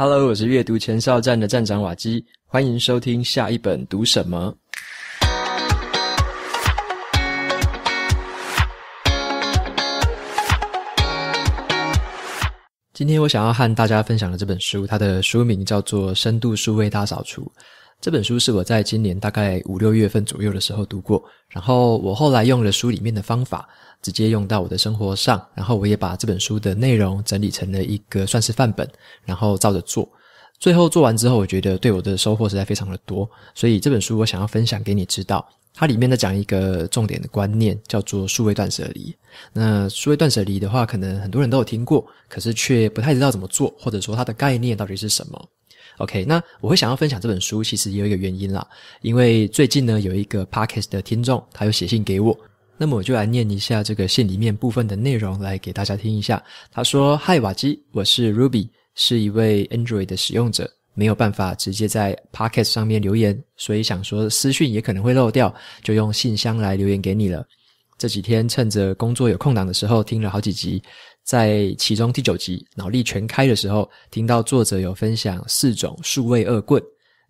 Hello，我是阅读前哨站的站长瓦基，欢迎收听下一本读什么。今天我想要和大家分享的这本书，它的书名叫做《深度数位大扫除》。这本书是我在今年大概五六月份左右的时候读过，然后我后来用了书里面的方法，直接用到我的生活上，然后我也把这本书的内容整理成了一个算是范本，然后照着做。最后做完之后，我觉得对我的收获实在非常的多，所以这本书我想要分享给你知道。它里面在讲一个重点的观念，叫做数位断舍离。那数位断舍离的话，可能很多人都有听过，可是却不太知道怎么做，或者说它的概念到底是什么。OK，那我会想要分享这本书，其实有一个原因啦，因为最近呢有一个 p a r k a s 的听众，他有写信给我，那么我就来念一下这个信里面部分的内容来给大家听一下。他说：“嗨，瓦基，我是 Ruby，是一位 Android 的使用者，没有办法直接在 p a r k a s 上面留言，所以想说私讯也可能会漏掉，就用信箱来留言给你了。这几天趁着工作有空档的时候，听了好几集。”在其中第九集《脑力全开》的时候，听到作者有分享四种数位恶棍，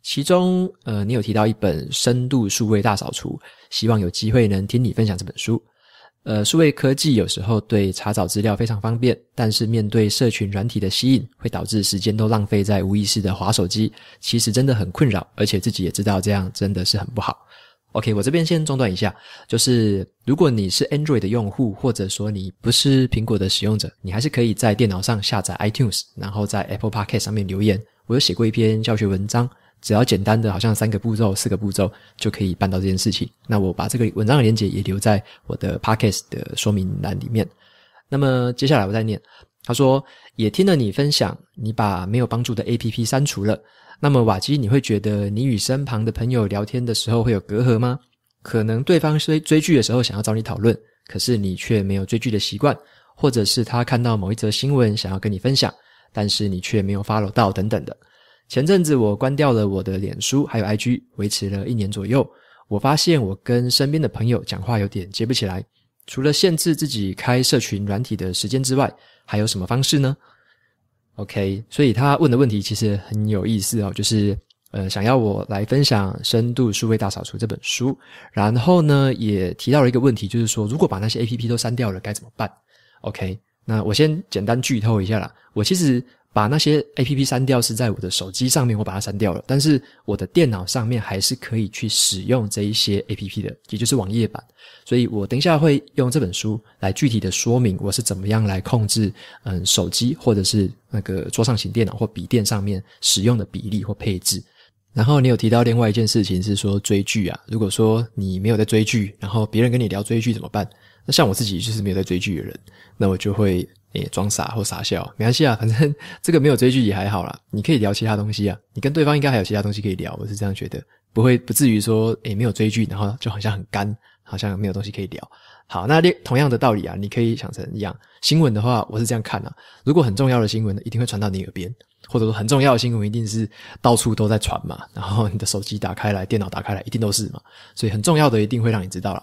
其中呃，你有提到一本《深度数位大扫除》，希望有机会能听你分享这本书。呃，数位科技有时候对查找资料非常方便，但是面对社群软体的吸引，会导致时间都浪费在无意识的划手机，其实真的很困扰，而且自己也知道这样真的是很不好。OK，我这边先中断一下。就是如果你是 Android 的用户，或者说你不是苹果的使用者，你还是可以在电脑上下载 iTunes，然后在 Apple p a s k 上面留言。我有写过一篇教学文章，只要简单的，好像三个步骤、四个步骤就可以办到这件事情。那我把这个文章的链接也留在我的 p d c k e t 的说明栏里面。那么接下来我再念。他说：“也听了你分享，你把没有帮助的 A P P 删除了。那么瓦基，你会觉得你与身旁的朋友聊天的时候会有隔阂吗？可能对方追追剧的时候想要找你讨论，可是你却没有追剧的习惯，或者是他看到某一则新闻想要跟你分享，但是你却没有 follow 到等等的。前阵子我关掉了我的脸书还有 I G，维持了一年左右，我发现我跟身边的朋友讲话有点接不起来。”除了限制自己开社群软体的时间之外，还有什么方式呢？OK，所以他问的问题其实很有意思哦，就是呃，想要我来分享《深度数位大扫除》这本书，然后呢，也提到了一个问题，就是说如果把那些 APP 都删掉了，该怎么办？OK，那我先简单剧透一下啦，我其实。把那些 A P P 删掉是在我的手机上面，我把它删掉了，但是我的电脑上面还是可以去使用这一些 A P P 的，也就是网页版。所以我等一下会用这本书来具体的说明我是怎么样来控制，嗯，手机或者是那个桌上型电脑或笔电上面使用的比例或配置。然后你有提到另外一件事情是说追剧啊，如果说你没有在追剧，然后别人跟你聊追剧怎么办？那像我自己就是没有在追剧的人，那我就会。诶，装傻或傻笑没关系啊，反正 这个没有追剧也还好啦。你可以聊其他东西啊，你跟对方应该还有其他东西可以聊，我是这样觉得，不会不至于说诶没有追剧，然后就好像很干，好像没有东西可以聊。好，那同样的道理啊，你可以想成一样，新闻的话，我是这样看啊，如果很重要的新闻呢，一定会传到你耳边，或者说很重要的新闻一定是到处都在传嘛，然后你的手机打开来，电脑打开来，一定都是嘛，所以很重要的一定会让你知道了。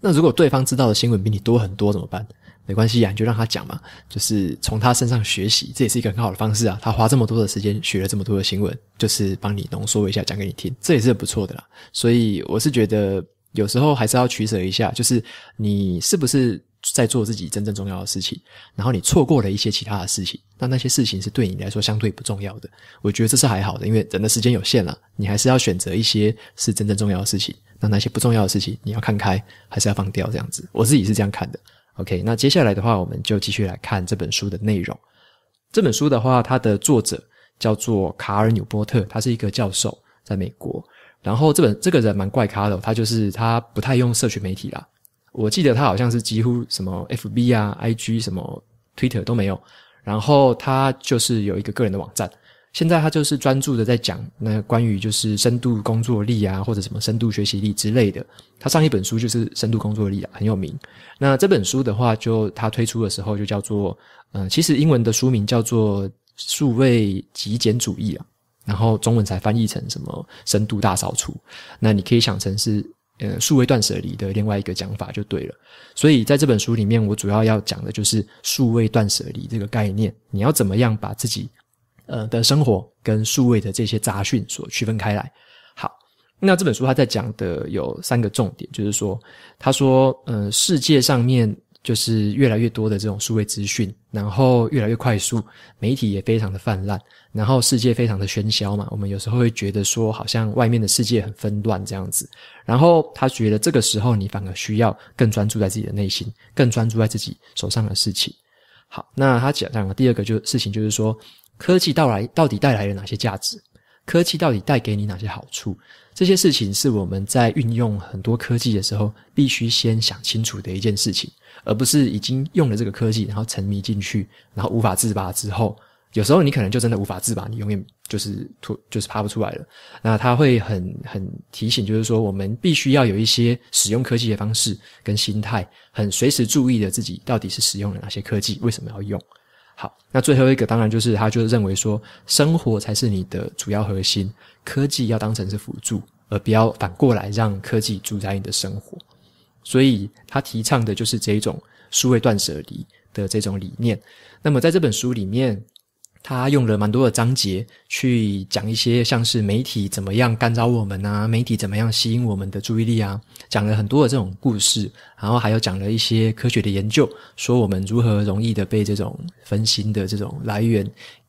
那如果对方知道的新闻比你多很多怎么办？没关系啊，你就让他讲嘛，就是从他身上学习，这也是一个很好的方式啊。他花这么多的时间学了这么多的新闻，就是帮你浓缩一下讲给你听，这也是不错的啦。所以我是觉得有时候还是要取舍一下，就是你是不是在做自己真正重要的事情，然后你错过了一些其他的事情，那那些事情是对你来说相对不重要的，我觉得这是还好的，因为人的时间有限了，你还是要选择一些是真正重要的事情，那那些不重要的事情，你要看开还是要放掉，这样子，我自己是这样看的。OK，那接下来的话，我们就继续来看这本书的内容。这本书的话，它的作者叫做卡尔纽波特，他是一个教授，在美国。然后这本这个人蛮怪咖的，他就是他不太用社群媒体啦。我记得他好像是几乎什么 FB 啊、IG 什么 Twitter 都没有，然后他就是有一个个人的网站。现在他就是专注的在讲那关于就是深度工作力啊，或者什么深度学习力之类的。他上一本书就是深度工作力啊，很有名。那这本书的话，就他推出的时候就叫做嗯，其实英文的书名叫做“数位极简主义”啊，然后中文才翻译成什么“深度大扫除”。那你可以想成是呃，数位断舍离”的另外一个讲法就对了。所以在这本书里面，我主要要讲的就是“数位断舍离”这个概念，你要怎么样把自己。呃，的生活跟数位的这些杂讯所区分开来。好，那这本书他在讲的有三个重点，就是说，他说，嗯，世界上面就是越来越多的这种数位资讯，然后越来越快速，媒体也非常的泛滥，然后世界非常的喧嚣嘛，我们有时候会觉得说，好像外面的世界很纷乱这样子。然后他觉得这个时候你反而需要更专注在自己的内心，更专注在自己手上的事情。好，那他讲讲的第二个就事情，就是说。科技到来到底带来了哪些价值？科技到底带给你哪些好处？这些事情是我们在运用很多科技的时候，必须先想清楚的一件事情，而不是已经用了这个科技，然后沉迷进去，然后无法自拔之后，有时候你可能就真的无法自拔，你永远就是脱就是爬不出来了。那他会很很提醒，就是说我们必须要有一些使用科技的方式跟心态，很随时注意的自己到底是使用了哪些科技，为什么要用。好，那最后一个当然就是他就是认为说，生活才是你的主要核心，科技要当成是辅助，而不要反过来让科技主宰你的生活。所以他提倡的就是这一种数位断舍离的这种理念。那么在这本书里面。他用了蛮多的章节去讲一些像是媒体怎么样干扰我们啊，媒体怎么样吸引我们的注意力啊，讲了很多的这种故事，然后还有讲了一些科学的研究，说我们如何容易的被这种分心的这种来源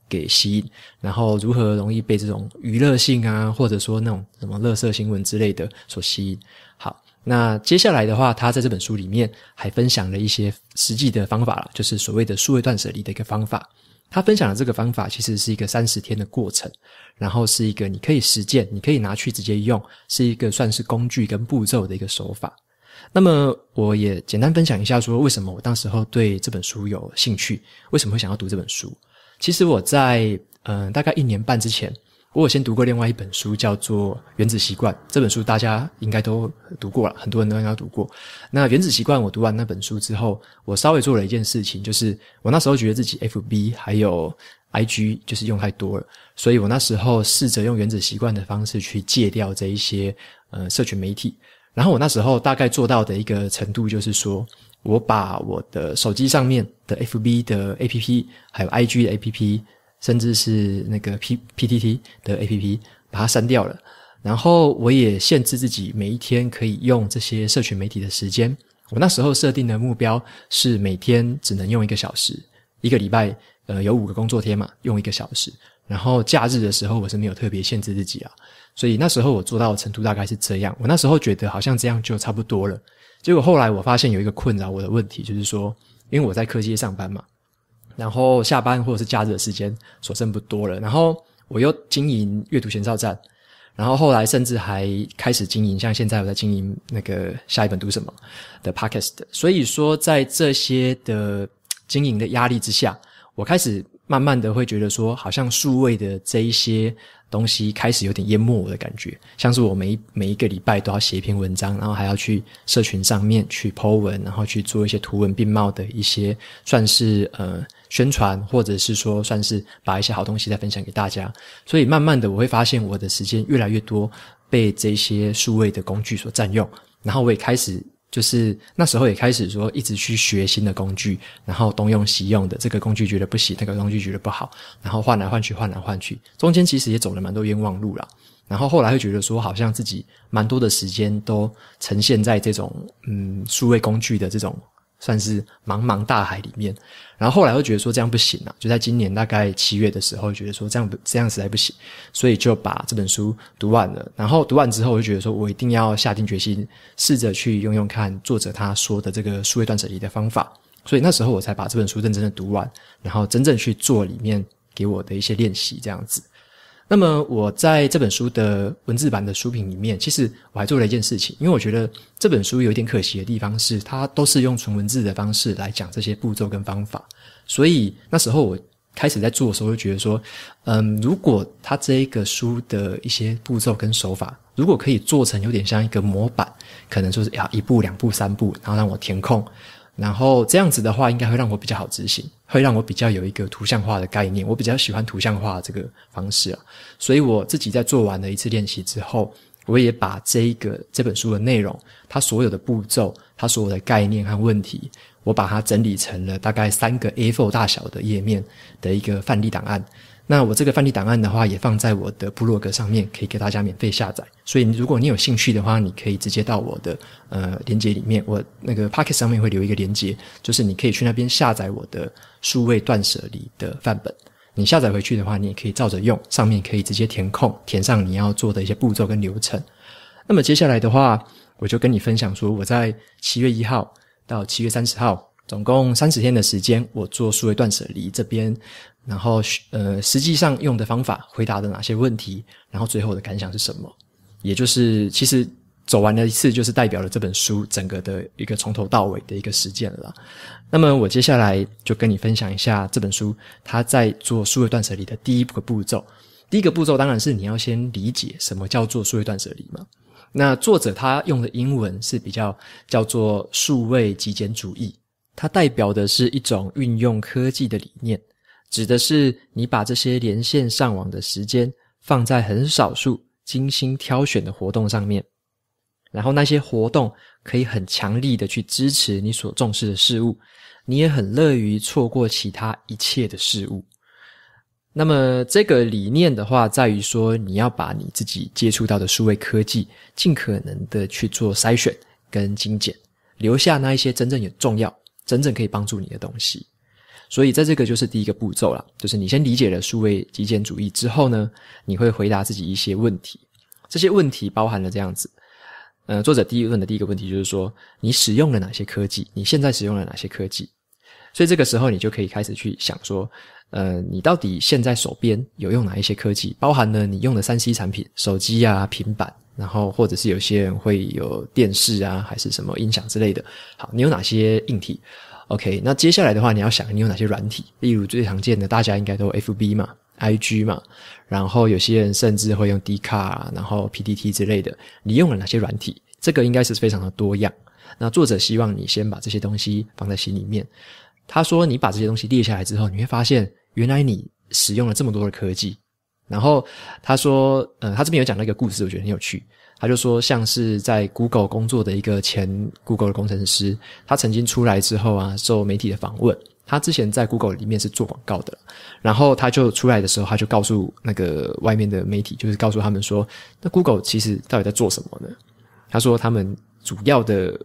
给吸引，然后如何容易被这种娱乐性啊，或者说那种什么乐色新闻之类的所吸引。好，那接下来的话，他在这本书里面还分享了一些实际的方法了，就是所谓的数位断舍离的一个方法。他分享的这个方法其实是一个三十天的过程，然后是一个你可以实践、你可以拿去直接用，是一个算是工具跟步骤的一个手法。那么我也简单分享一下，说为什么我当时候对这本书有兴趣，为什么会想要读这本书。其实我在嗯大概一年半之前。我有先读过另外一本书，叫做《原子习惯》。这本书大家应该都读过了，很多人都应该读过。那《原子习惯》，我读完那本书之后，我稍微做了一件事情，就是我那时候觉得自己 F B 还有 I G 就是用太多了，所以我那时候试着用《原子习惯》的方式去戒掉这一些呃社群媒体。然后我那时候大概做到的一个程度，就是说我把我的手机上面的 F B 的 A P P 还有 I G 的 A P P。甚至是那个 P P T T 的 A P P，把它删掉了。然后我也限制自己每一天可以用这些社群媒体的时间。我那时候设定的目标是每天只能用一个小时，一个礼拜呃有五个工作天嘛，用一个小时。然后假日的时候我是没有特别限制自己啊，所以那时候我做到程度大概是这样。我那时候觉得好像这样就差不多了。结果后来我发现有一个困扰我的问题，就是说因为我在科技上班嘛。然后下班或者是假日的时间所剩不多了，然后我又经营阅读前哨站，然后后来甚至还开始经营，像现在我在经营那个下一本读什么的 podcast。所以说，在这些的经营的压力之下，我开始慢慢的会觉得说，好像数位的这一些东西开始有点淹没我的感觉，像是我每每一个礼拜都要写一篇文章，然后还要去社群上面去 Po 文，然后去做一些图文并茂的一些算是呃。宣传，或者是说算是把一些好东西再分享给大家，所以慢慢的我会发现我的时间越来越多被这些数位的工具所占用，然后我也开始就是那时候也开始说一直去学新的工具，然后东用西用的，这个工具觉得不行，那个工具觉得不好，然后换来换去换来换去，中间其实也走了蛮多冤枉路了，然后后来会觉得说好像自己蛮多的时间都呈现在这种嗯数位工具的这种。算是茫茫大海里面，然后后来又觉得说这样不行啊，就在今年大概七月的时候，觉得说这样这样实在不行，所以就把这本书读完了。然后读完之后，我就觉得说我一定要下定决心，试着去用用看作者他说的这个数位断舍离的方法。所以那时候我才把这本书认真的读完，然后真正去做里面给我的一些练习，这样子。那么我在这本书的文字版的书评里面，其实我还做了一件事情，因为我觉得这本书有一点可惜的地方是，它都是用纯文字的方式来讲这些步骤跟方法。所以那时候我开始在做的时候，就觉得说，嗯，如果它这个书的一些步骤跟手法，如果可以做成有点像一个模板，可能就是啊，一步、两步、三步，然后让我填空，然后这样子的话，应该会让我比较好执行。会让我比较有一个图像化的概念，我比较喜欢图像化这个方式啊，所以我自己在做完了一次练习之后，我也把这一个这本书的内容，它所有的步骤，它所有的概念和问题，我把它整理成了大概三个 A4 大小的页面的一个范例档案。那我这个范例档案的话，也放在我的部落格上面，可以给大家免费下载。所以如果你有兴趣的话，你可以直接到我的呃连接里面，我那个 Pocket 上面会留一个连接，就是你可以去那边下载我的数位断舍离的范本。你下载回去的话，你也可以照着用，上面可以直接填空，填上你要做的一些步骤跟流程。那么接下来的话，我就跟你分享说，我在七月一号到七月三十号。总共三十天的时间，我做数位断舍离这边，然后呃，实际上用的方法回答的哪些问题，然后最后的感想是什么，也就是其实走完了一次，就是代表了这本书整个的一个从头到尾的一个实践了。那么我接下来就跟你分享一下这本书，它在做数位断舍离的第一个步骤。第一个步骤当然是你要先理解什么叫做数位断舍离嘛。那作者他用的英文是比较叫做数位极简主义。它代表的是一种运用科技的理念，指的是你把这些连线上网的时间放在很少数精心挑选的活动上面，然后那些活动可以很强力的去支持你所重视的事物，你也很乐于错过其他一切的事物。那么这个理念的话，在于说你要把你自己接触到的数位科技尽可能的去做筛选跟精简，留下那一些真正有重要。真正可以帮助你的东西，所以在这个就是第一个步骤了，就是你先理解了数位极简主义之后呢，你会回答自己一些问题，这些问题包含了这样子，呃，作者第一问的第一个问题就是说，你使用了哪些科技？你现在使用了哪些科技？所以这个时候你就可以开始去想说，呃，你到底现在手边有用哪一些科技？包含了你用的三 C 产品，手机啊、平板。然后，或者是有些人会有电视啊，还是什么音响之类的。好，你有哪些硬体？OK，那接下来的话，你要想你有哪些软体，例如最常见的大家应该都 FB 嘛、IG 嘛，然后有些人甚至会用 d c a r 然后 p d t 之类的。你用了哪些软体？这个应该是非常的多样。那作者希望你先把这些东西放在心里面。他说，你把这些东西列下来之后，你会发现原来你使用了这么多的科技。然后他说，呃，他这边有讲到一个故事，我觉得很有趣。他就说，像是在 Google 工作的一个前 Google 的工程师，他曾经出来之后啊，受媒体的访问。他之前在 Google 里面是做广告的，然后他就出来的时候，他就告诉那个外面的媒体，就是告诉他们说，那 Google 其实到底在做什么呢？他说，他们主要的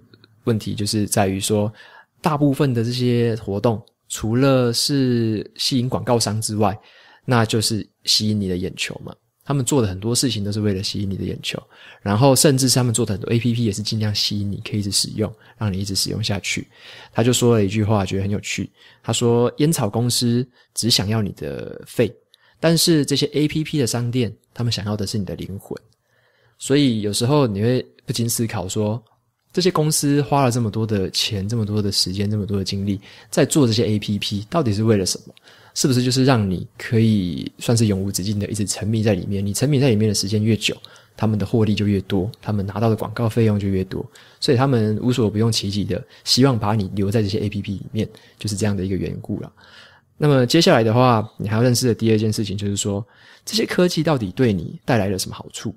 问题就是在于说，大部分的这些活动，除了是吸引广告商之外，那就是。吸引你的眼球嘛？他们做的很多事情都是为了吸引你的眼球，然后甚至他们做的很多 A P P 也是尽量吸引你，可以一直使用，让你一直使用下去。他就说了一句话，觉得很有趣。他说：“烟草公司只想要你的肺，但是这些 A P P 的商店，他们想要的是你的灵魂。所以有时候你会不禁思考说，这些公司花了这么多的钱、这么多的时间、这么多的精力在做这些 A P P，到底是为了什么？”是不是就是让你可以算是永无止境的一直沉迷在里面？你沉迷在里面的时间越久，他们的获利就越多，他们拿到的广告费用就越多，所以他们无所不用其极的希望把你留在这些 A P P 里面，就是这样的一个缘故了。那么接下来的话，你还要认识的第二件事情就是说，这些科技到底对你带来了什么好处？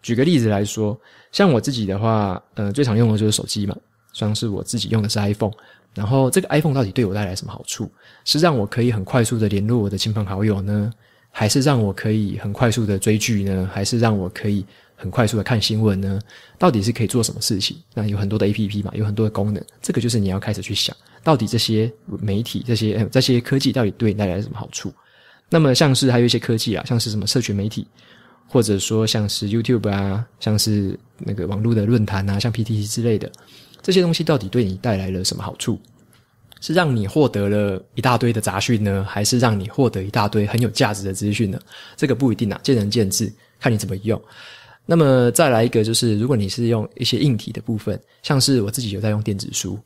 举个例子来说，像我自己的话，呃，最常用的就是手机嘛，算是我自己用的是 iPhone。然后这个 iPhone 到底对我带来什么好处？是让我可以很快速的联络我的亲朋好友呢？还是让我可以很快速的追剧呢？还是让我可以很快速的看新闻呢？到底是可以做什么事情？那有很多的 APP 嘛，有很多的功能，这个就是你要开始去想，到底这些媒体、这些这些科技到底对你带来什么好处？那么像是还有一些科技啊，像是什么社群媒体，或者说像是 YouTube 啊，像是那个网络的论坛啊，像 PTT 之类的。这些东西到底对你带来了什么好处？是让你获得了一大堆的杂讯呢，还是让你获得一大堆很有价值的资讯呢？这个不一定啊，见仁见智，看你怎么用。那么再来一个，就是如果你是用一些硬体的部分，像是我自己有在用电子书，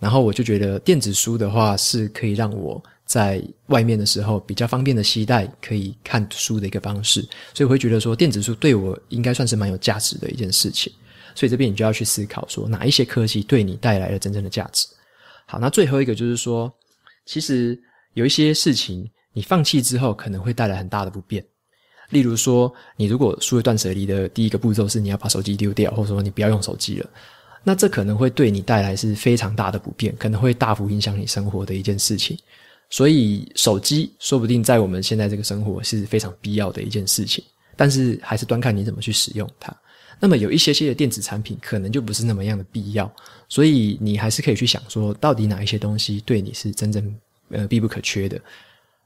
然后我就觉得电子书的话是可以让我在外面的时候比较方便的携带，可以看书的一个方式，所以我会觉得说电子书对我应该算是蛮有价值的一件事情。所以这边你就要去思考，说哪一些科技对你带来了真正的价值。好，那最后一个就是说，其实有一些事情你放弃之后，可能会带来很大的不便。例如说，你如果所了断舍离的第一个步骤是你要把手机丢掉，或者说你不要用手机了，那这可能会对你带来是非常大的不便，可能会大幅影响你生活的一件事情。所以手机说不定在我们现在这个生活是非常必要的一件事情，但是还是端看你怎么去使用它。那么有一些些的电子产品可能就不是那么样的必要，所以你还是可以去想说，到底哪一些东西对你是真正呃必不可缺的。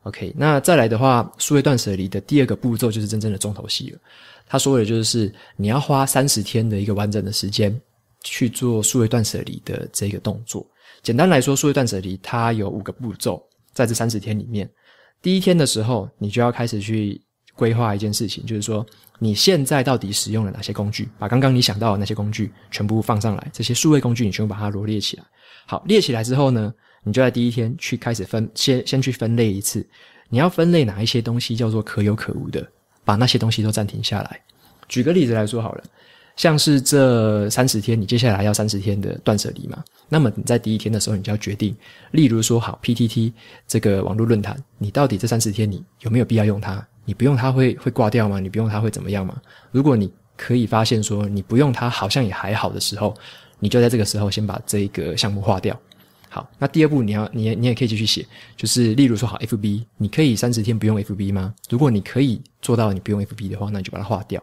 OK，那再来的话，数位断舍离的第二个步骤就是真正的重头戏了。他说的就是你要花三十天的一个完整的时间去做数位断舍离的这个动作。简单来说，数位断舍离它有五个步骤，在这三十天里面，第一天的时候，你就要开始去规划一件事情，就是说。你现在到底使用了哪些工具？把刚刚你想到的那些工具全部放上来。这些数位工具，你全部把它罗列起来。好，列起来之后呢，你就在第一天去开始分，先先去分类一次。你要分类哪一些东西叫做可有可无的？把那些东西都暂停下来。举个例子来说好了，像是这三十天，你接下来要三十天的断舍离嘛。那么你在第一天的时候，你就要决定，例如说，好，PTT 这个网络论坛，你到底这三十天你有没有必要用它？你不用它会会挂掉吗？你不用它会怎么样吗？如果你可以发现说你不用它好像也还好的时候，你就在这个时候先把这一个项目划掉。好，那第二步你要你你也可以继续写，就是例如说好 F B，你可以三十天不用 F B 吗？如果你可以做到你不用 F B 的话，那你就把它划掉。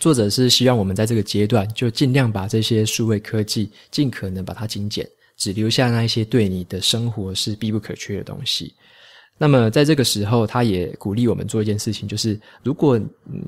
作者是希望我们在这个阶段就尽量把这些数位科技尽可能把它精简，只留下那些对你的生活是必不可缺的东西。那么，在这个时候，他也鼓励我们做一件事情，就是如果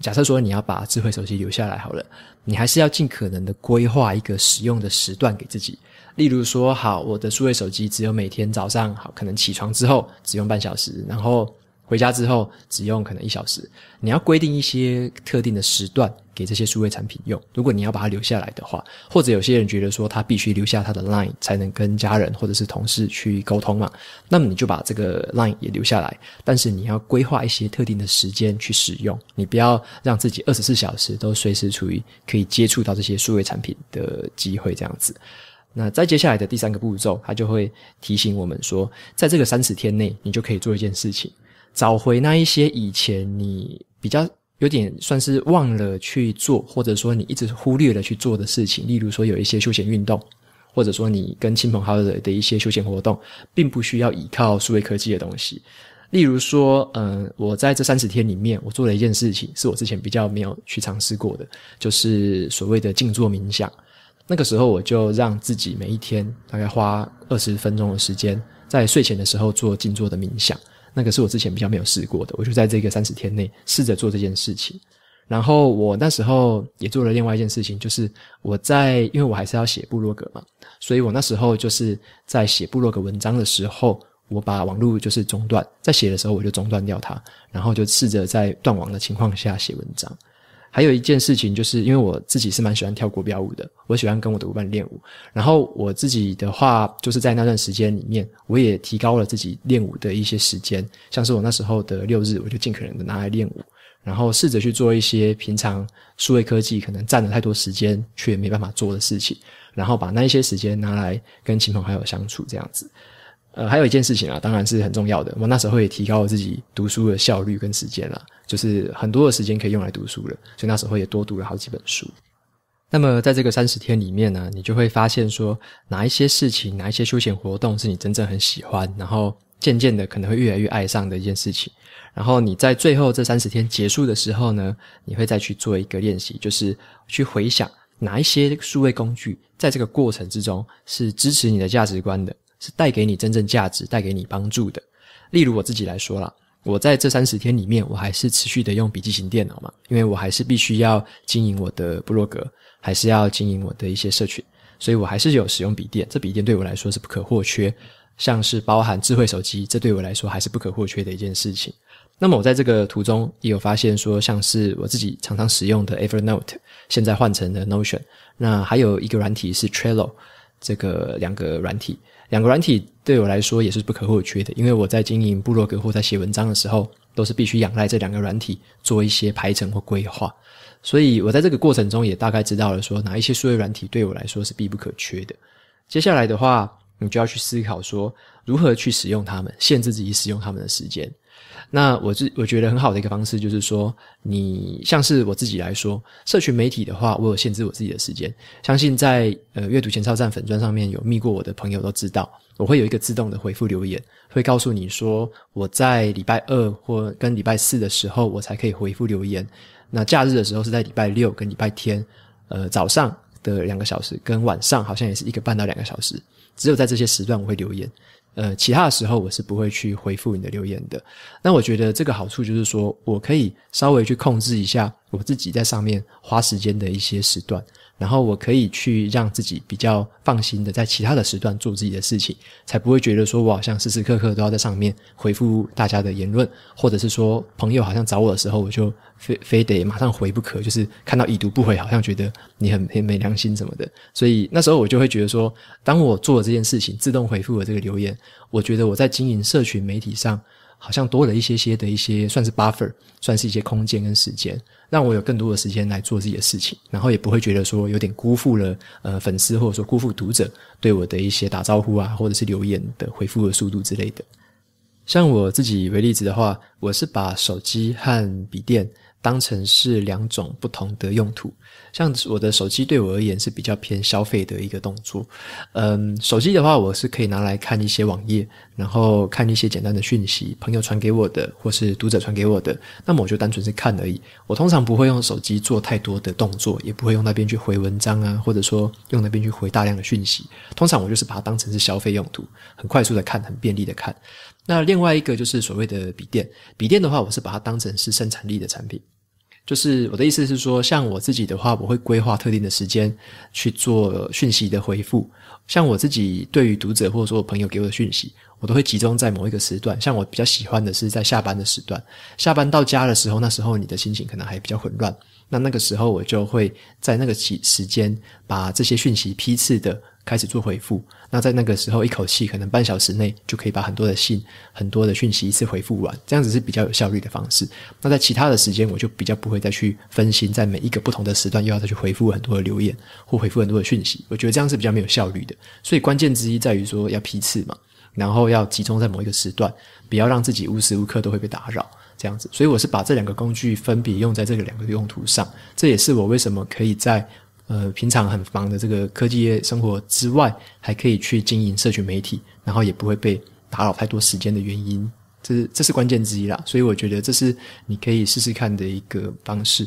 假设说你要把智慧手机留下来好了，你还是要尽可能的规划一个使用的时段给自己。例如说，好，我的数位手机只有每天早上好，可能起床之后只用半小时，然后。回家之后只用可能一小时，你要规定一些特定的时段给这些数位产品用。如果你要把它留下来的话，或者有些人觉得说他必须留下他的 Line 才能跟家人或者是同事去沟通嘛，那么你就把这个 Line 也留下来，但是你要规划一些特定的时间去使用，你不要让自己二十四小时都随时处于可以接触到这些数位产品的机会这样子。那在接下来的第三个步骤，他就会提醒我们说，在这个三十天内，你就可以做一件事情。找回那一些以前你比较有点算是忘了去做，或者说你一直忽略了去做的事情，例如说有一些休闲运动，或者说你跟亲朋好友的一些休闲活动，并不需要依靠数位科技的东西。例如说，嗯，我在这三十天里面，我做了一件事情，是我之前比较没有去尝试过的，就是所谓的静坐冥想。那个时候，我就让自己每一天大概花二十分钟的时间，在睡前的时候做静坐的冥想。那个是我之前比较没有试过的，我就在这个三十天内试着做这件事情。然后我那时候也做了另外一件事情，就是我在因为我还是要写部落格嘛，所以我那时候就是在写部落格文章的时候，我把网络就是中断，在写的时候我就中断掉它，然后就试着在断网的情况下写文章。还有一件事情，就是因为我自己是蛮喜欢跳国标舞的，我喜欢跟我的舞伴练舞。然后我自己的话，就是在那段时间里面，我也提高了自己练舞的一些时间，像是我那时候的六日，我就尽可能的拿来练舞，然后试着去做一些平常数位科技可能占了太多时间却没办法做的事情，然后把那一些时间拿来跟亲朋好友相处这样子。呃，还有一件事情啊，当然是很重要的。我那时候也提高了自己读书的效率跟时间啦，就是很多的时间可以用来读书了，所以那时候也多读了好几本书。那么在这个三十天里面呢，你就会发现说哪一些事情、哪一些休闲活动是你真正很喜欢，然后渐渐的可能会越来越爱上的一件事情。然后你在最后这三十天结束的时候呢，你会再去做一个练习，就是去回想哪一些数位工具在这个过程之中是支持你的价值观的。是带给你真正价值、带给你帮助的。例如我自己来说啦，我在这三十天里面，我还是持续的用笔记型电脑嘛，因为我还是必须要经营我的部落格，还是要经营我的一些社群，所以我还是有使用笔电。这笔电对我来说是不可或缺。像是包含智慧手机，这对我来说还是不可或缺的一件事情。那么我在这个途中也有发现说，像是我自己常常使用的 Evernote，现在换成了 Notion。那还有一个软体是 Trello，这个两个软体。两个软体对我来说也是不可或缺的，因为我在经营部落格或在写文章的时候，都是必须仰赖这两个软体做一些排程或规划。所以我在这个过程中也大概知道了说哪一些数位软体对我来说是必不可缺的。接下来的话，你就要去思考说如何去使用它们，限制自己使用它们的时间。那我自我觉得很好的一个方式就是说，你像是我自己来说，社群媒体的话，我有限制我自己的时间。相信在呃阅读前哨站粉砖上面有密过我的朋友都知道，我会有一个自动的回复留言，会告诉你说我在礼拜二或跟礼拜四的时候我才可以回复留言。那假日的时候是在礼拜六跟礼拜天，呃早上的两个小时跟晚上好像也是一个半到两个小时，只有在这些时段我会留言。呃，其他的时候我是不会去回复你的留言的。那我觉得这个好处就是说，我可以稍微去控制一下我自己在上面花时间的一些时段。然后我可以去让自己比较放心的，在其他的时段做自己的事情，才不会觉得说我好像时时刻刻都要在上面回复大家的言论，或者是说朋友好像找我的时候，我就非非得马上回不可，就是看到已读不回，好像觉得你很很没良心什么的。所以那时候我就会觉得说，当我做了这件事情，自动回复我这个留言，我觉得我在经营社群媒体上，好像多了一些些的一些算是 buffer，算是一些空间跟时间。让我有更多的时间来做自己的事情，然后也不会觉得说有点辜负了呃粉丝或者说辜负读者对我的一些打招呼啊，或者是留言的回复的速度之类的。像我自己为例子的话，我是把手机和笔电。当成是两种不同的用途，像我的手机对我而言是比较偏消费的一个动作。嗯，手机的话，我是可以拿来看一些网页，然后看一些简单的讯息，朋友传给我的或是读者传给我的，那么我就单纯是看而已。我通常不会用手机做太多的动作，也不会用那边去回文章啊，或者说用那边去回大量的讯息。通常我就是把它当成是消费用途，很快速的看，很便利的看。那另外一个就是所谓的笔电，笔电的话，我是把它当成是生产力的产品。就是我的意思是说，像我自己的话，我会规划特定的时间去做讯息的回复。像我自己对于读者或者说我朋友给我的讯息，我都会集中在某一个时段。像我比较喜欢的是在下班的时段，下班到家的时候，那时候你的心情可能还比较混乱。那那个时候我就会在那个时时间把这些讯息批次的。开始做回复，那在那个时候一口气可能半小时内就可以把很多的信、很多的讯息一次回复完，这样子是比较有效率的方式。那在其他的时间，我就比较不会再去分心，在每一个不同的时段又要再去回复很多的留言或回复很多的讯息，我觉得这样是比较没有效率的。所以关键之一在于说要批次嘛，然后要集中在某一个时段，不要让自己无时无刻都会被打扰，这样子。所以我是把这两个工具分别用在这个两个用途上，这也是我为什么可以在。呃，平常很忙的这个科技业生活之外，还可以去经营社群媒体，然后也不会被打扰太多时间的原因，这是这是关键之一啦。所以我觉得这是你可以试试看的一个方式。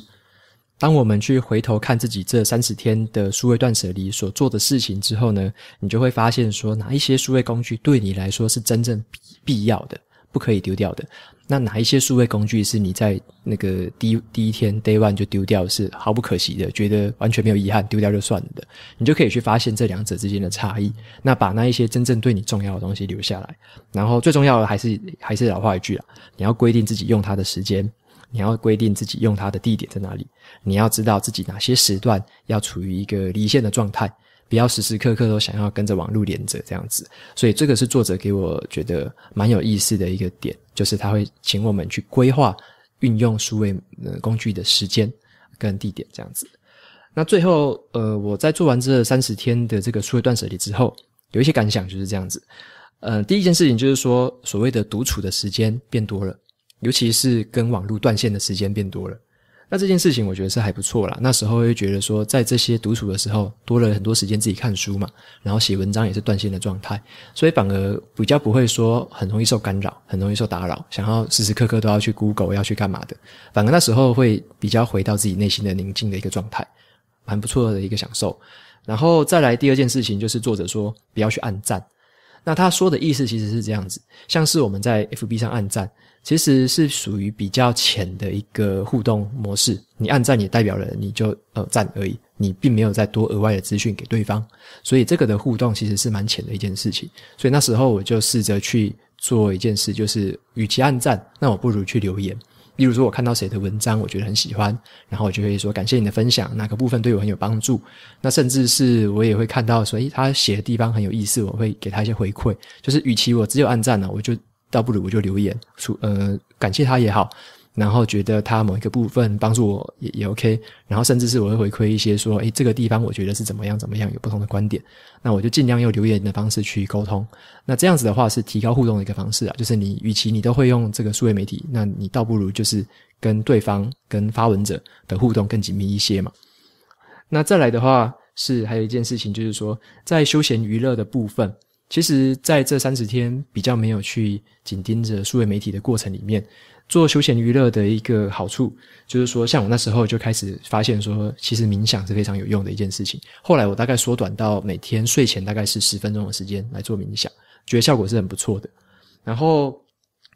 当我们去回头看自己这三十天的数位断舍离所做的事情之后呢，你就会发现说哪一些数位工具对你来说是真正必要的，不可以丢掉的。那哪一些数位工具是你在那个第第一天 day one 就丢掉，是毫不可惜的，觉得完全没有遗憾丢掉就算了的，你就可以去发现这两者之间的差异。那把那一些真正对你重要的东西留下来，然后最重要的还是还是老话一句啊，你要规定自己用它的时间，你要规定自己用它的地点在哪里，你要知道自己哪些时段要处于一个离线的状态。不要时时刻刻都想要跟着网络连着这样子，所以这个是作者给我觉得蛮有意思的一个点，就是他会请我们去规划运用数位工具的时间跟地点这样子。那最后，呃，我在做完这三十天的这个数位断舍离之后，有一些感想就是这样子。呃，第一件事情就是说，所谓的独处的时间变多了，尤其是跟网络断线的时间变多了。那这件事情我觉得是还不错了。那时候会觉得说，在这些独处的时候，多了很多时间自己看书嘛，然后写文章也是断线的状态，所以反而比较不会说很容易受干扰，很容易受打扰，想要时时刻刻都要去 Google 要去干嘛的。反而那时候会比较回到自己内心的宁静的一个状态，蛮不错的一个享受。然后再来第二件事情，就是作者说不要去按赞。那他说的意思其实是这样子，像是我们在 FB 上按赞，其实是属于比较浅的一个互动模式。你按赞也代表了你就呃赞而已，你并没有再多额外的资讯给对方，所以这个的互动其实是蛮浅的一件事情。所以那时候我就试着去做一件事，就是与其按赞，那我不如去留言。例如说，我看到谁的文章，我觉得很喜欢，然后我就会说感谢你的分享，哪个部分对我很有帮助。那甚至是我也会看到说，哎，他写的地方很有意思，我会给他一些回馈。就是，与其我只有按赞呢，我就倒不如我就留言，说呃，感谢他也好。然后觉得他某一个部分帮助我也也 OK，然后甚至是我会回馈一些说，哎，这个地方我觉得是怎么样怎么样，有不同的观点，那我就尽量用留言的方式去沟通。那这样子的话是提高互动的一个方式啊，就是你与其你都会用这个数位媒体，那你倒不如就是跟对方跟发文者的互动更紧密一些嘛。那再来的话是还有一件事情就是说，在休闲娱乐的部分。其实，在这三十天比较没有去紧盯着数位媒体的过程里面，做休闲娱乐的一个好处，就是说，像我那时候就开始发现说，其实冥想是非常有用的一件事情。后来我大概缩短到每天睡前大概是十分钟的时间来做冥想，觉得效果是很不错的。然后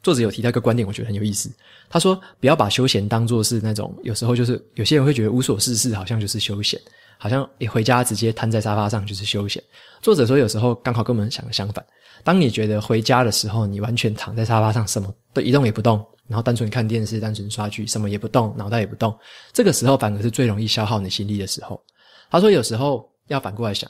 作者有提到一个观点，我觉得很有意思，他说不要把休闲当做是那种有时候就是有些人会觉得无所事事，好像就是休闲。好像一回家直接瘫在沙发上就是休闲。作者说，有时候刚好跟我们想的相反。当你觉得回家的时候，你完全躺在沙发上，什么都一动也不动，然后单纯看电视、单纯刷剧，什么也不动，脑袋也不动，这个时候反而是最容易消耗你心力的时候。他说，有时候要反过来想，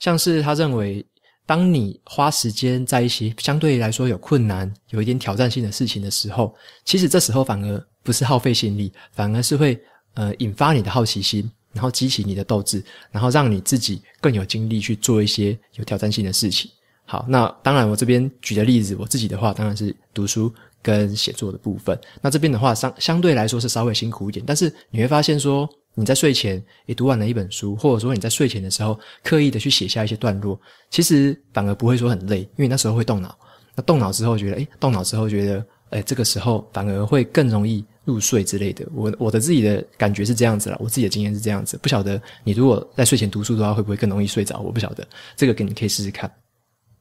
像是他认为，当你花时间在一些相对来说有困难、有一点挑战性的事情的时候，其实这时候反而不是耗费心力，反而是会呃引发你的好奇心。然后激起你的斗志，然后让你自己更有精力去做一些有挑战性的事情。好，那当然我这边举的例子，我自己的话当然是读书跟写作的部分。那这边的话相相对来说是稍微辛苦一点，但是你会发现说你在睡前你读完了一本书，或者说你在睡前的时候刻意的去写下一些段落，其实反而不会说很累，因为那时候会动脑。那动脑之后觉得，哎，动脑之后觉得，哎，这个时候反而会更容易。入睡之类的，我我的自己的感觉是这样子了，我自己的经验是这样子，不晓得你如果在睡前读书的话，会不会更容易睡着？我不晓得，这个给你可以试试看。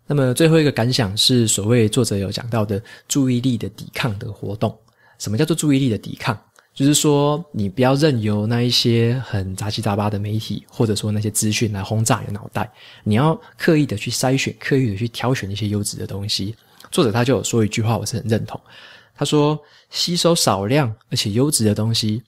那么最后一个感想是，所谓作者有讲到的注意力的抵抗的活动，什么叫做注意力的抵抗？就是说你不要任由那一些很杂七杂八的媒体或者说那些资讯来轰炸你的脑袋，你要刻意的去筛选，刻意的去挑选一些优质的东西。作者他就有说一句话，我是很认同。他说：“吸收少量而且优质的东西，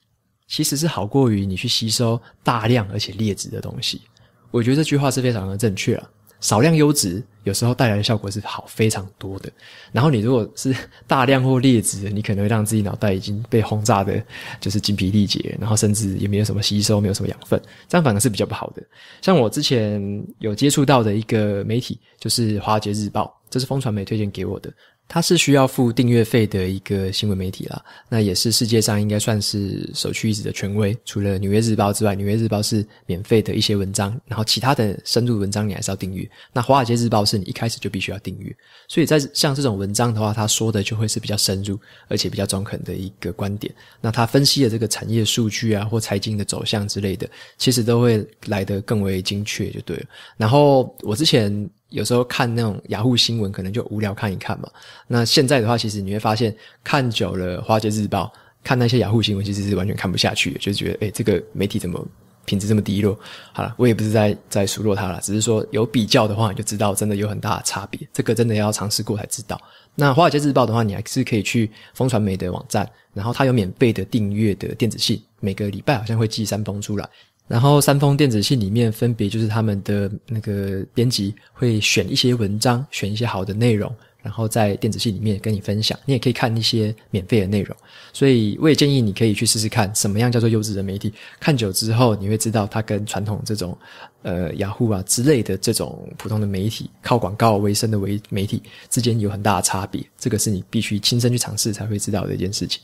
其实是好过于你去吸收大量而且劣质的东西。”我觉得这句话是非常的正确啊！少量优质有时候带来的效果是好非常多的。然后你如果是大量或劣质，你可能会让自己脑袋已经被轰炸的，就是精疲力竭，然后甚至也没有什么吸收，没有什么养分，这样反而是比较不好的。像我之前有接触到的一个媒体，就是《华尔街日报》，这是风传媒推荐给我的。它是需要付订阅费的一个新闻媒体啦，那也是世界上应该算是首屈一指的权威。除了《纽约日报》之外，《纽约日报》是免费的一些文章，然后其他的深入文章你还是要订阅。那《华尔街日报》是你一开始就必须要订阅，所以在像这种文章的话，他说的就会是比较深入，而且比较中肯的一个观点。那他分析的这个产业数据啊，或财经的走向之类的，其实都会来得更为精确，就对了。然后我之前。有时候看那种雅虎新闻，可能就无聊看一看嘛。那现在的话，其实你会发现，看久了《华尔街日报》，看那些雅虎新闻，其实是完全看不下去，就觉得诶，这个媒体怎么品质这么低落？好了，我也不是在在数落他了，只是说有比较的话，你就知道真的有很大的差别。这个真的要尝试过才知道。那《华尔街日报》的话，你还是可以去风传媒的网站，然后它有免费的订阅的电子信，每个礼拜好像会寄三封出来。然后三封电子信里面，分别就是他们的那个编辑会选一些文章，选一些好的内容，然后在电子信里面跟你分享。你也可以看一些免费的内容，所以我也建议你可以去试试看什么样叫做优质的媒体。看久之后，你会知道它跟传统这种，呃，雅虎啊之类的这种普通的媒体，靠广告为生的微媒体之间有很大的差别。这个是你必须亲身去尝试才会知道的一件事情。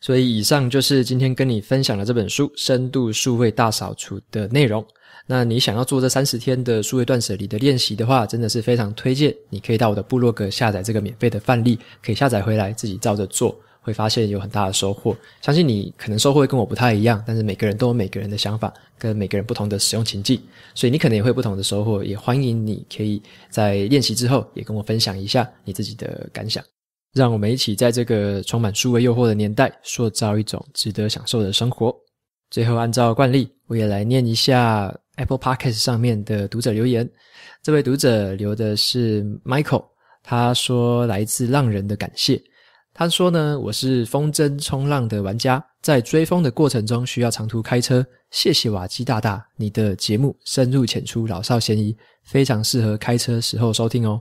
所以，以上就是今天跟你分享的这本书《深度数位大扫除》的内容。那你想要做这三十天的数位断舍离的练习的话，真的是非常推荐。你可以到我的部落格下载这个免费的范例，可以下载回来自己照着做，会发现有很大的收获。相信你可能收获跟我不太一样，但是每个人都有每个人的想法，跟每个人不同的使用情境，所以你可能也会不同的收获。也欢迎你可以在练习之后，也跟我分享一下你自己的感想。让我们一起在这个充满数位诱惑的年代，塑造一种值得享受的生活。最后，按照惯例，我也来念一下 Apple Podcast 上面的读者留言。这位读者留的是 Michael，他说来自浪人的感谢。他说呢，我是风筝冲浪的玩家，在追风的过程中需要长途开车，谢谢瓦基大大，你的节目深入浅出，老少咸宜，非常适合开车时候收听哦。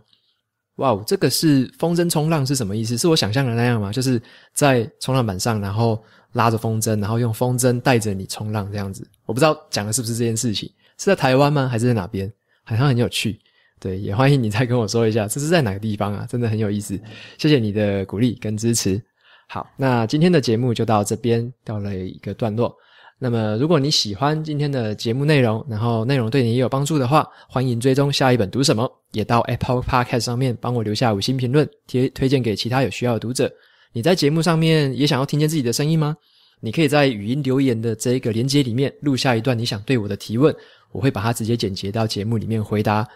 哇哦，这个是风筝冲浪是什么意思？是我想象的那样吗？就是在冲浪板上，然后拉着风筝，然后用风筝带着你冲浪这样子。我不知道讲的是不是这件事情，是在台湾吗？还是在哪边？好像很有趣。对，也欢迎你再跟我说一下，这是在哪个地方啊？真的很有意思。谢谢你的鼓励跟支持。好，那今天的节目就到这边，到了一个段落。那么，如果你喜欢今天的节目内容，然后内容对你也有帮助的话，欢迎追踪下一本读什么，也到 Apple Podcast 上面帮我留下五星评论，贴推荐给其他有需要的读者。你在节目上面也想要听见自己的声音吗？你可以在语音留言的这一个连接里面录下一段你想对我的提问，我会把它直接剪辑到节目里面回答。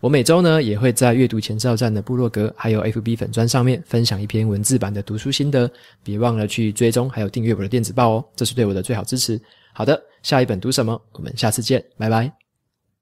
我每周呢也会在阅读前哨站的部落格，还有 FB 粉专上面分享一篇文字版的读书心得，别忘了去追踪还有订阅我的电子报哦，这是对我的最好支持。好的，下一本读什么？我们下次见，拜拜。